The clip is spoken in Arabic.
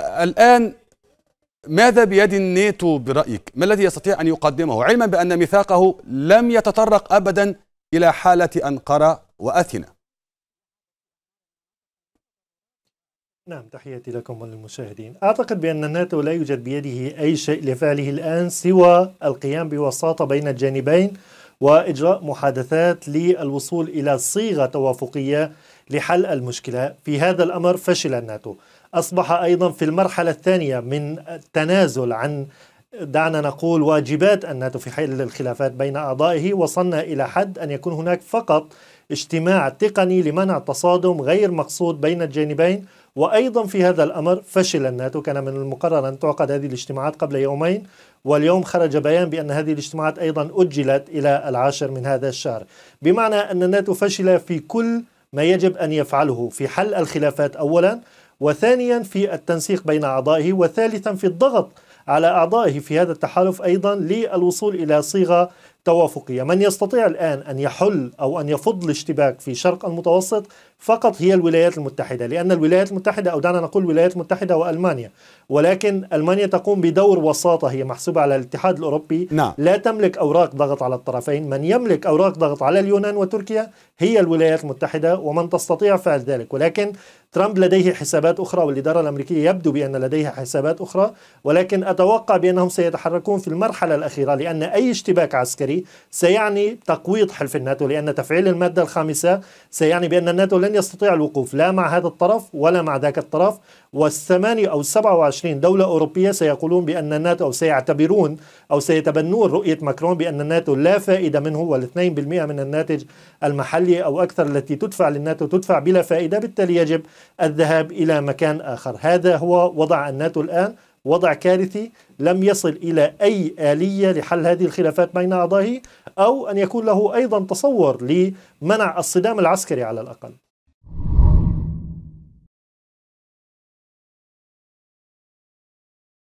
الآن ماذا بيد الناتو برأيك؟ ما الذي يستطيع أن يقدمه؟ علما بأن ميثاقه لم يتطرق أبدا إلى حالة أنقرة وأثينا نعم تحياتي لكم وللمشاهدين أعتقد بأن الناتو لا يوجد بيده أي شيء لفعله الآن سوى القيام بوساطة بين الجانبين وإجراء محادثات للوصول إلى صيغة توافقية لحل المشكلة في هذا الأمر فشل الناتو أصبح أيضا في المرحلة الثانية من التنازل عن دعنا نقول واجبات الناتو في حل الخلافات بين أعضائه وصلنا إلى حد أن يكون هناك فقط اجتماع تقني لمنع تصادم غير مقصود بين الجانبين وأيضا في هذا الأمر فشل الناتو كان من المقرر أن تعقد هذه الاجتماعات قبل يومين واليوم خرج بيان بأن هذه الاجتماعات أيضا أجلت إلى العاشر من هذا الشهر بمعنى أن الناتو فشل في كل ما يجب أن يفعله في حل الخلافات أولا وثانيا في التنسيق بين أعضائه وثالثا في الضغط على أعضائه في هذا التحالف أيضا للوصول إلى صيغة توافقية من يستطيع الآن أن يحل أو أن يفض الاشتباك في شرق المتوسط فقط هي الولايات المتحدة لأن الولايات المتحدة أو دعنا نقول الولايات المتحدة وألمانيا ولكن ألمانيا تقوم بدور وساطة هي محسوبة على الاتحاد الأوروبي نعم. لا تملك أوراق ضغط على الطرفين من يملك أوراق ضغط على اليونان وتركيا هي الولايات المتحدة ومن تستطيع فعل ذلك ولكن ترامب لديه حسابات أخرى والإدارة الأمريكية يبدو بأن لديها حسابات أخرى ولكن أتوقع بأنهم سيتحركون في المرحلة الأخيرة لأن أي اشتباك عسكري سيعني تقويض حلف الناتو لأن تفعيل المادة الخامسة سيعني بأن الناتو لن يستطيع الوقوف لا مع هذا الطرف ولا مع ذاك الطرف والثمانية أو 27 دولة أوروبية سيقولون بأن الناتو أو سيعتبرون أو سيتبنون رؤية ماكرون بأن الناتو لا فائدة منه والاثنين بالمئة من الناتج المحلي أو أكثر التي تدفع للناتو تدفع بلا فائدة بالتالي يجب الذهاب إلى مكان آخر هذا هو وضع الناتو الآن وضع كارثي لم يصل إلى أي آلية لحل هذه الخلافات بين أعضائه أو أن يكون له أيضا تصور لمنع الصدام العسكري على الأقل